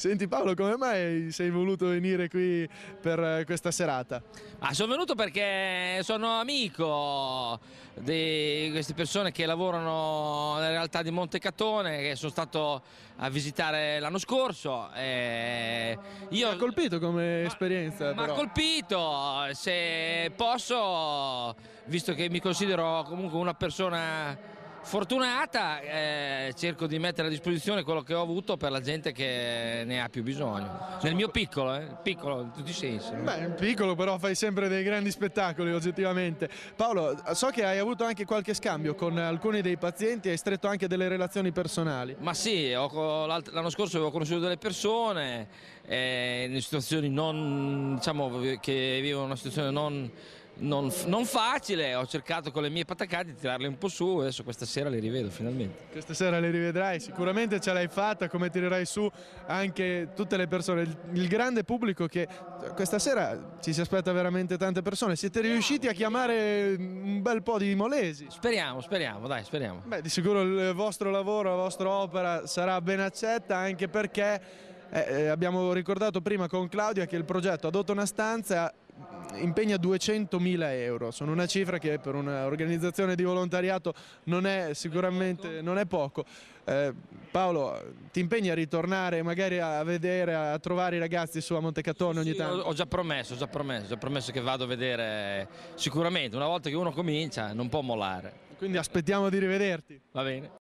Senti Paolo, come mai sei voluto venire qui per questa serata? Ah, sono venuto perché sono amico di queste persone che lavorano nella realtà di Montecatone, che sono stato a visitare l'anno scorso. E io... Mi ha colpito come ma, esperienza. Mi ha colpito, se posso, visto che mi considero comunque una persona fortunata, eh, cerco di mettere a disposizione quello che ho avuto per la gente che ne ha più bisogno. Nel mio piccolo, eh, piccolo in tutti i sensi. Beh, piccolo però fai sempre dei grandi spettacoli oggettivamente. Paolo, so che hai avuto anche qualche scambio con alcuni dei pazienti, hai stretto anche delle relazioni personali. Ma sì, l'anno scorso avevo conosciuto delle persone eh, in situazioni non, diciamo, che vivono una situazione non non, non, facile, ho cercato con le mie patacate di tirarle un po' su, adesso questa sera le rivedo finalmente. Questa sera le rivedrai, sicuramente ce l'hai fatta, come tirerai su anche tutte le persone, il, il, grande pubblico che questa sera ci si aspetta veramente tante persone, siete riusciti a chiamare un bel po' di molesi. Speriamo, speriamo, dai, speriamo. Beh, di sicuro il vostro lavoro, la vostra opera sarà ben accetta anche perché... Eh, eh abbiamo ricordato prima con Claudia che il progetto Adotta una stanza impegna 200.000 euro, sono una cifra che per un'organizzazione di volontariato non è sicuramente non è poco. Eh, Paolo, ti impegni a ritornare magari a vedere, a trovare i ragazzi su a Montecatone ogni sì, tanto? Ho già promesso, ho già promesso, ho già promesso che vado a vedere sicuramente, una volta che uno comincia non può mollare. Quindi aspettiamo di rivederti. Va bene.